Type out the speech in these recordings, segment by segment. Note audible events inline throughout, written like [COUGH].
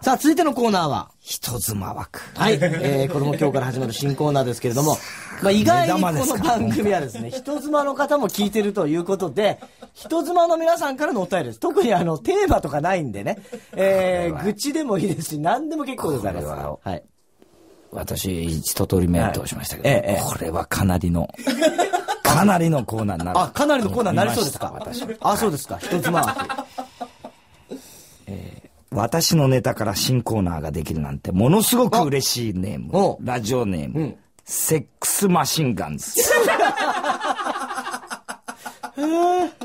さあ、続いてのコーナーは、人妻枠。はい。えー、子供今日から始まる新コーナーですけれども、[LAUGHS] まあ、意外にこの番組はですね、人妻の方も聞いてるということで、人妻の皆さんからのお便りです。特にあの、テーマとかないんでね、えー、愚痴でもいいですし、何でも結構でございます。ははい。私、一通り目を通しましたけど、はいええ、これはかなりの。かなりのコーナーになる。あ、かなりのコーナーになりそうですか。私。あ、そうですか。人妻枠。私のネタから新コーナーができるなんて、ものすごく嬉しいネーム。ラジオネーム、うん、セックスマシンガンズ。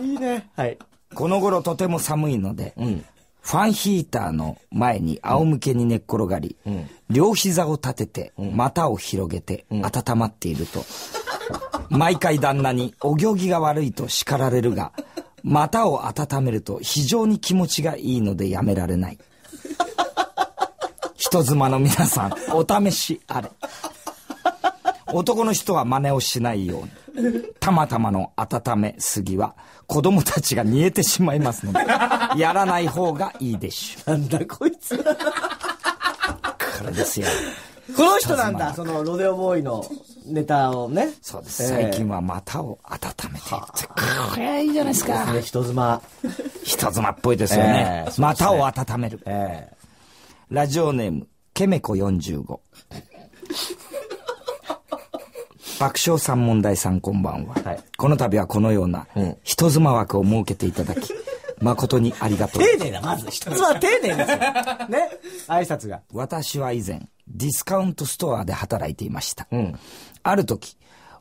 いいね。はい。この頃とても寒いので、うん、ファンヒーターの前に仰向けに寝っ転がり、うん、両膝を立てて、股を広げて、温まっていると、毎回旦那にお行儀が悪いと叱られるが、股を温めると非常に気持ちがいいのでやめられない。[LAUGHS] 人妻の皆さん、お試しあれ。男の人は真似をしないように。たまたまの温めすぎは子供たちが煮えてしまいますので、やらない方がいいでしょう。なんだこいつ。からですよ。この人なんだ、そのロデオボーイの。ネタをね。そうです。最近は股を温めてって。これはいいじゃないですか。すね、人妻。人妻っぽいですよね。えー、ね股を温める。えー、ラジオネーム、ケメコ45。爆笑三問題さんこんばんは、はい、この度はこのような人妻枠を設けていただき、誠にありがとう。丁寧な、まず。人妻丁寧ですよ。ね。挨拶が。私は以前、ディスカウントストアで働いていました。うん、ある時、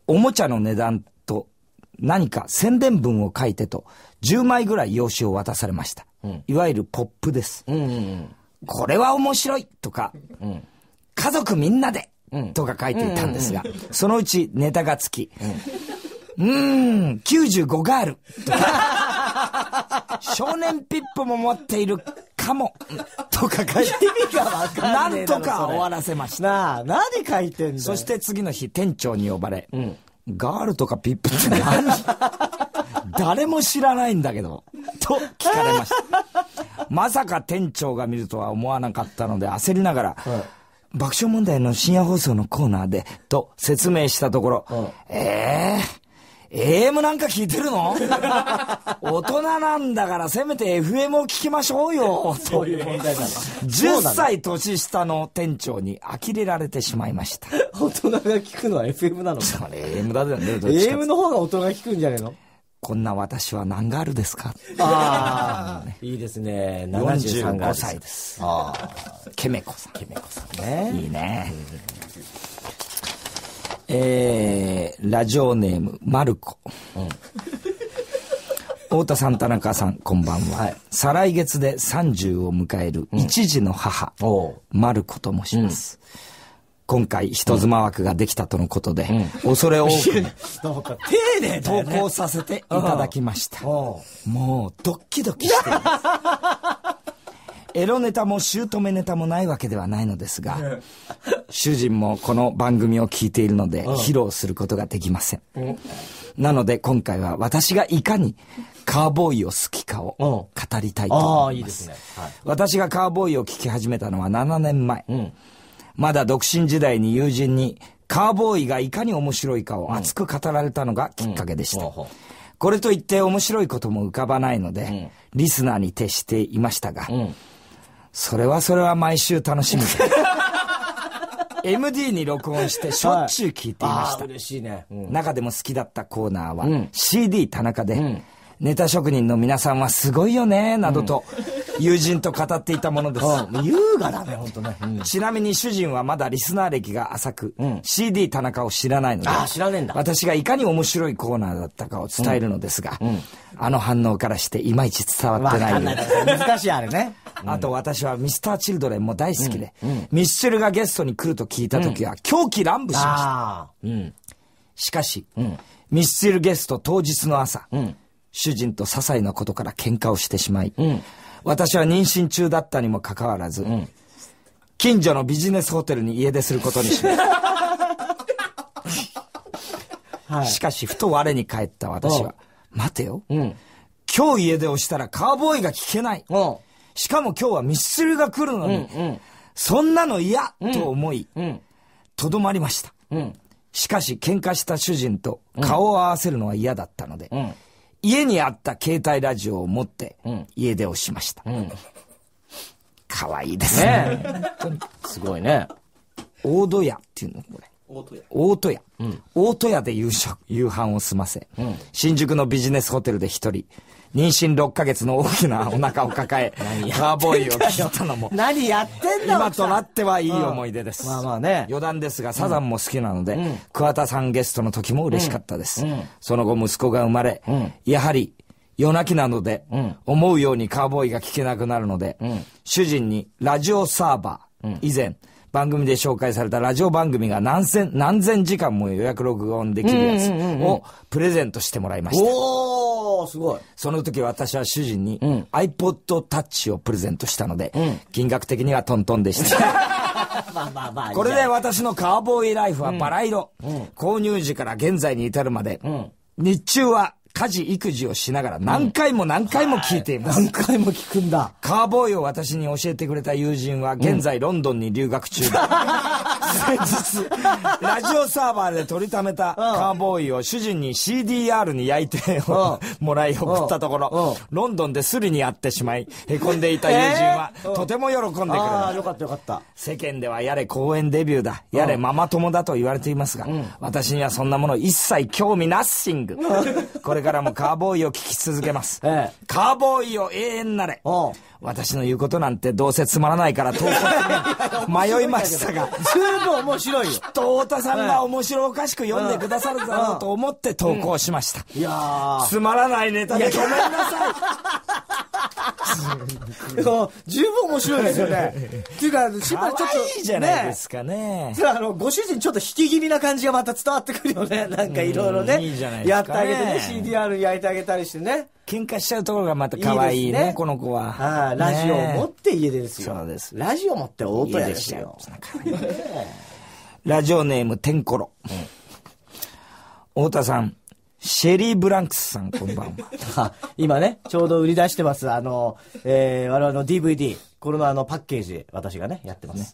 おもちゃの値段と何か宣伝文を書いてと、10枚ぐらい用紙を渡されました。うん、いわゆるポップです。うんうんうん、これは面白いとか、うん、家族みんなで、とか書いていたんですが、うんうんうんそのうちネタがつき、うん、うーん、95ガールとか、少年ピップも持っているかも。[LAUGHS] とか書いて。意味がわかんなんとか終わらせました。なあ、何書いてんのそして次の日、店長に呼ばれ、うん、ガールとかピップって何 [LAUGHS] 誰も知らないんだけど、と聞かれました。まさか店長が見るとは思わなかったので焦りながら、爆笑問題の深夜放送のコーナーで、と説明したところ、うん、ええー AM なんか聞いてるの [LAUGHS] 大人なんだからせめて FM を聞きましょうよ。そういう問題なの。10歳年下の店長に呆れられてしまいました。大人が聞くのは FM なのか。それ AM だよね。AM の方が大人が聞くんじゃねえのこんな私は何があるですかああ、いいですね。75歳です。ああ。ケメコさん。ケメコさんね。いいね。えー、ラジオネーム、マルコ。太田さん、田中さん、こんばんは。はい、再来月で30を迎える一児の母、うん、マルコと申します。うん今回、人妻枠ができたとのことで、うん、恐れ多く、[LAUGHS] なんか丁寧投稿させていただきました。もう、ドッキドキしています。[LAUGHS] エロネタも姑ネタもないわけではないのですが、主人もこの番組を聞いているので、披露することができません。なので今回は私がいかにカーボーイを好きかを語りたいと思います。いいですね私がカーボーイを聴き始めたのは7年前。まだ独身時代に友人にカーボーイがいかに面白いかを熱く語られたのがきっかけでした。これといって面白いことも浮かばないので、リスナーに徹していましたが、それはそれは毎週楽しみです。MD に録音してしょっちゅう聞いていました。嬉しいね、中でも好きだったコーナーは、CD 田中で、ネタ職人の皆さんはすごいよね、などと、友人と語っていたものです。優雅だね、本当ね、うん、ちなみに主人はまだリスナー歴が浅く、うん、CD 田中を知らないので、あ知らねえんだ。私がいかに面白いコーナーだったかを伝えるのですが、うん、あの反応からしていまいち伝わってないよう難しいあれね。あと私はミスターチルドレンも大好きで、ミスチルがゲストに来ると聞いた時は狂気乱舞しました。しかし、ミスチルゲスト当日の朝、主人と些細なことから喧嘩をしてしまい、私は妊娠中だったにもかかわらず、うん、近所のビジネスホテルに家出することにしました。[LAUGHS] はい、しかし、ふと我に返った私は、待てよ、うん、今日家出をしたらカーボーイが聞けない。しかも今日はミスチルが来るのに、うんうん、そんなの嫌、と思い、とど、まりました。しかし、喧嘩した主人と顔を合わせるのは嫌だったので、家にあった携帯ラジオを持って、家出をしました。可、う、愛、ん、いいですね。ねすごいね。大戸屋っていうの、これ。大戸屋。大戸屋。うん、大戸屋で夕食、夕飯を済ませ、うん、新宿のビジネスホテルで一人、妊娠6ヶ月の大きなお腹を抱え、カ [LAUGHS] ーボーイを聞いたのも、何やってんだ今となってはいい思い出です。まあまあね。余談ですが、サザンも好きなので、桑田さんゲストの時も嬉しかったです。その後息子が生まれ、やはり、夜泣きなので、思うようにカーボーイが聞けなくなるので、主人にラジオサーバー、以前、番組で紹介されたラジオ番組が何千、何千時間も予約録音できるやつをプレゼントしてもらいました。あすごい。その時私は主人に、iPod Touch をプレゼントしたので、うん、金額的にはトントンでした。[LAUGHS] まあまあまあ。これで私のカーボーイライフはバラ色。うん、購入時から現在に至るまで、うん、日中は家事育児をしながら何回も何回も聞いています、うん、何回も聞くんだカーボーイを私に教えてくれた友人は現在ロンドンに留学中だ、[LAUGHS] 先日、ラジオサーバーで取りためたカーボーイを主人に CDR に焼いてもらい送ったところ、ロンドンでスリに会ってしまい、へこんでいた友人は、とても喜んでくれまよかったよかった。世間ではやれ公演デビューだ、やれママ友だと言われていますが、私にはそんなもの一切興味ナッシング。[LAUGHS] これからもカーボーイを聞き続けます。カーボーイを永遠なれ。私の言うことなんてどうせつまらないから投稿迷いましたが。十分面白いよ。きっと太田さんが面白おかしく読んでくださるだろうと思って投稿しました。いやつまらないネタでごめんなさい。[LAUGHS] 十分面白いですよね。っていうか、しばらちょっと。いいじゃないですかね。ねあの、ご主人ちょっと引き気味な感じがまた伝わってくるよね。なんかいろいろね。いいじゃないですか、ね。やってあげてね、CDR 焼いてあげたりしてね。喧嘩しちゃうところがまた可愛いね、いいねこの子は。ああ、ラジオを持って家でですよ。そうです。ラジオ持ってオープンですよ。ラジオネーム、天んこ太田さん。シェリー・ブランクスさん、こんばんは。[LAUGHS] 今ね、ちょうど売り出してます、あの、えー、我々の DVD、これのあのパッケージ、私がね、やってます。ね、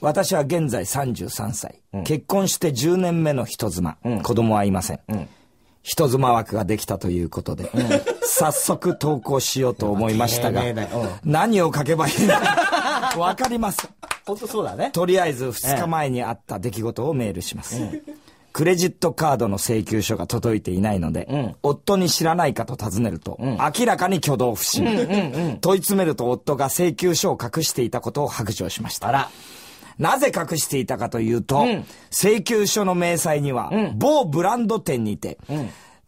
私は現在33歳、うん、結婚して10年目の人妻、うん、子供はいません、うん、人妻枠ができたということで、早速投稿しようと思いましたが、何を書けばいいのか分かります。[LAUGHS] 本当そうだね。とりあえず2日前にあった出来事をメールします。クレジットカードの請求書が届いていないので、うん、夫に知らないかと尋ねると、うん、明らかに挙動不審、うんうんうん、問い詰めると夫が請求書を隠していたことを白状しました。らなぜ隠していたかというと、うん、請求書の明細には、某ブランド店にて、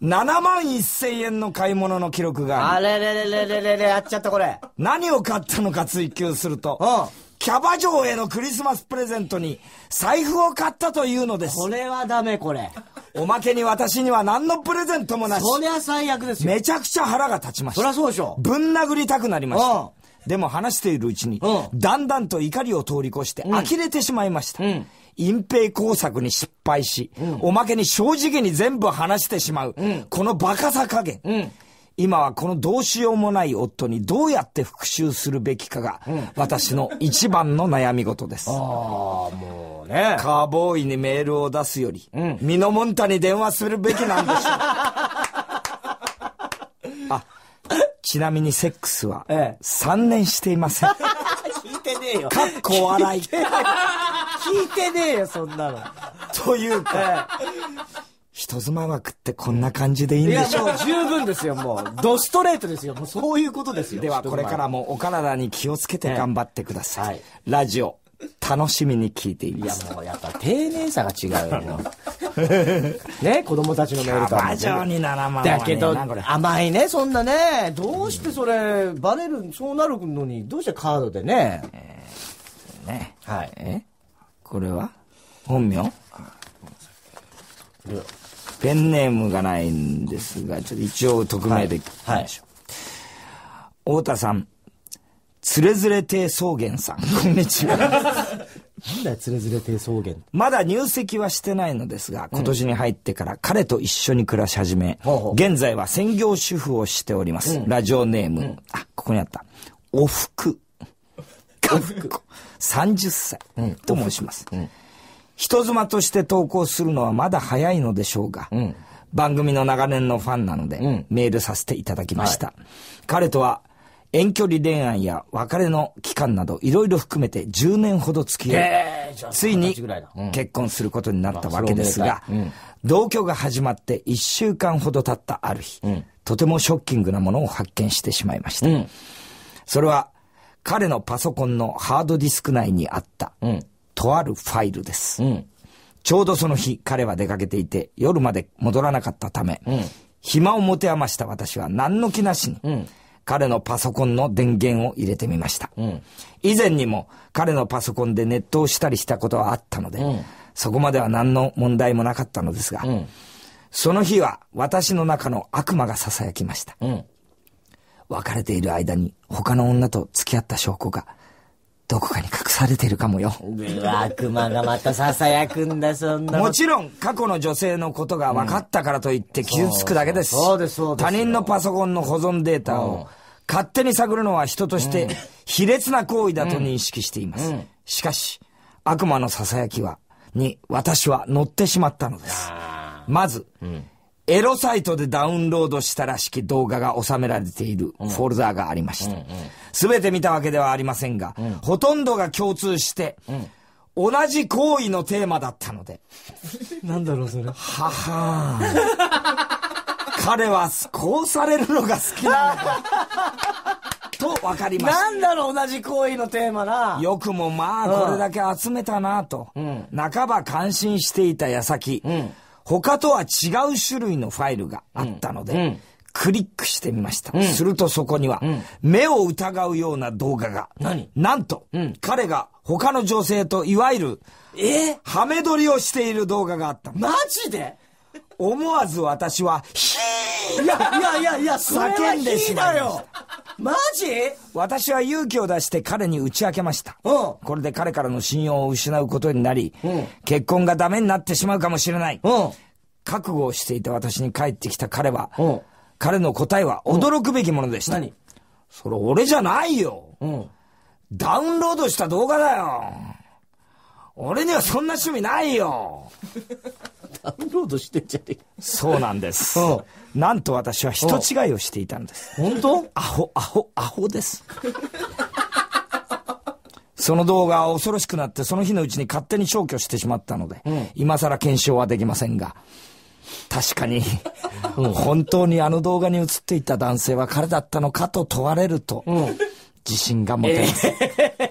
7万1000円の買い物の記録がある。あれれれれれれれ、やっちゃったこれ。何を買ったのか追求すると、キャバ嬢へのクリスマスプレゼントに財布を買ったというのです。これはダメ、これ。おまけに私には何のプレゼントもなし。そりゃ最悪ですよ。めちゃくちゃ腹が立ちました。そりゃそうでしょ。ぶん殴りたくなりました。でも話しているうちに、うん、だんだんと怒りを通り越して、呆れてしまいました。うん、隠蔽工作に失敗し、うん、おまけに正直に全部話してしまう、このバカさ加減、今はこのどうしようもない夫にどうやって復讐するべきかが、私の一番の悩み事です。ああ、もうね。カーボーイにメールを出すより、うん、もんたに電話するべきなんでしょう。[LAUGHS] あ、ちなみにセックスは、3年していません。[LAUGHS] 聞いてねえよ。かっこ笑い。聞いてねえよ、そんなの。というか、ええ人妻枠ってこんな感じでいいんでしょういや、もう十分ですよ、もう。ドストレートですよ。もうそういうことですよ。では、これからもお体に気をつけて頑張ってください。はい、ラジオ、楽しみに聞いています。いや、もうやっぱ丁寧さが違うよ。[LAUGHS] ね、子供たちのメールとは。上に7万、ね、だけど、甘いね、そんなね。どうしてそれ、バレる、そうなるのに、どうしてカードでね。えー、ね。はい。えこれは本名 Yeah. ペンネームがないんですが、ちょっと一応匿名で、きはい、はい。太田さん、つれづれ低草原さん、[LAUGHS] こんにちは。なんだよ、つれずれ低草原。まだ入籍はしてないのですが、今年に入ってから彼と一緒に暮らし始め、うん、現在は専業主婦をしております。うん、ラジオネーム、うん、あ、ここにあった。おふく。かふく。30歳、と申します。うん人妻として投稿するのはまだ早いのでしょうが、うん、番組の長年のファンなので、うん、メールさせていただきました。はい、彼とは遠距離恋愛や別れの期間などいろいろ含めて10年ほど付き合い、ついに結婚することになったわけですが、同居が始まって1週間ほど経ったある日、とてもショッキングなものを発見してしまいました。それは彼のパソコンのハードディスク内にあった、とあるファイルです。うん、ちょうどその日、彼は出かけていて、夜まで戻らなかったため、うん、暇を持て余した私は何の気なしに、うん、彼のパソコンの電源を入れてみました。以前にも彼のパソコンでネットをしたりしたことはあったので、そこまでは何の問題もなかったのですが、その日は私の中の悪魔が囁きました。別れている間に他の女と付き合った証拠が、どこかに隠されてるかもよ。うわ、がまた囁くんだ、そんな。もちろん、過去の女性のことが分かったからといって傷つくだけです。うん、そうです、そうです。他人のパソコンの保存データを勝手に探るのは人として卑劣な行為だと認識しています。うんうん、しかし、悪魔の囁きは、に私は乗ってしまったのです。まず、うんエロサイトでダウンロードしたらしき動画が収められているフォルダーがありました。すべ、うんて見たわけではありませんが、うん、ほとんどが共通して、同じ行為のテーマだったので。[LAUGHS] なんだろう、それ。ははー [LAUGHS] 彼は、こうされるのが好きなのか。[LAUGHS] と分かりました。なんだろう、同じ行為のテーマな。よくもまあ、これだけ集めたなと、うん、半ば感心していた矢先、うん他とは違う種類のファイルがあったので、うんうん、クリックしてみました。うん、するとそこには、目を疑うような動画が、なんと、彼が他の女性といわゆる、えー、ハメ撮りをしている動画があった。マジで思わず私は、ヒーいやいやいやいや、叫んでしまいました。マジ私は勇気を出して彼に打ち明けました。うん。これで彼からの信用を失うことになり、うん、結婚がダメになってしまうかもしれない。うん。覚悟をしていた私に帰ってきた彼は、うん。彼の答えは驚くべきものでした。何それ俺じゃないよ。うん。ダウンロードした動画だよ。俺にはそんな趣味ないよ。ダウンロードしてんじゃねえそうなんです。なんと私は人違いをしていたんです。本当アホ、アホ、アホです。その動画は恐ろしくなってその日のうちに勝手に消去してしまったので、うん、今更検証はできませんが、確かに、う本当にあの動画に映っていた男性は彼だったのかと問われると、うん、自信が持てます。えー、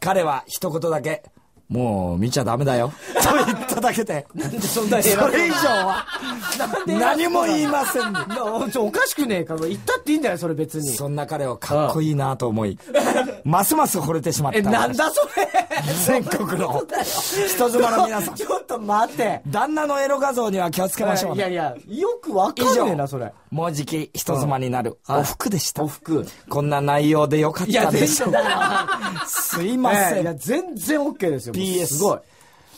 彼は一言だけ、もう見ちゃダメだよ。[LAUGHS] と言っただけで。なんでそんなにそれ以上は。何も言いません、ね、おかしくねえか。言ったっていいんだよ、それ別に。そんな彼をかっこいいなと思い。[LAUGHS] ますます惚れてしまった。え、なんだそれ全国の人妻の皆さん。ちょっと待って。旦那のエロ画像には気をつけましょう、ね。いやいや、よくわかんねえな、それ。もうじき人妻になる、お服でした。お服。こんな内容でよかったでしょうすいません。いや、全然 OK ですよ。PS。すごい。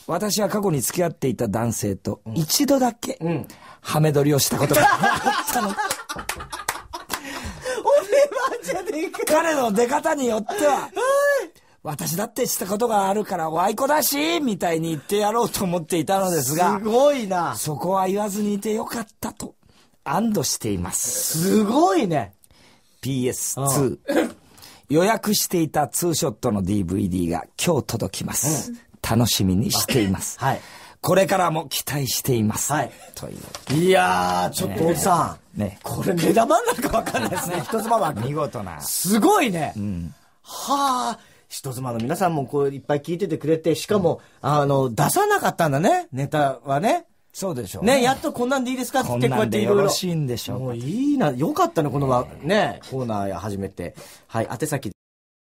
私は過去に付き合っていた男性と一度だけ、ハメ撮りをしたことがあったの。[LAUGHS] 俺はじゃねえか。彼の出方によっては、私だってしたことがあるからおイコだしみたいに言ってやろうと思っていたのですが、すごいな。そこは言わずにいてよかったと、安堵しています。すごいね。PS2。予約していたツーショットの DVD が今日届きます。うん、楽しみにしています。はい。これからも期待しています。はい。という。いやー、ちょっとおじさん。ね。これ目玉になるかわかんないですね。[LAUGHS] 一つまは。見事な。すごいね。うん。はあ、人妻の皆さんもこういっぱい聞いててくれて、しかも、あの、出さなかったんだね、ネタはね。そうでしょうね、やっとこんなんでいいですかってこうやっていろいろ。よろしいんでしょう。もういいな、よかったね、この、ね、コーナー始めて。はい、宛先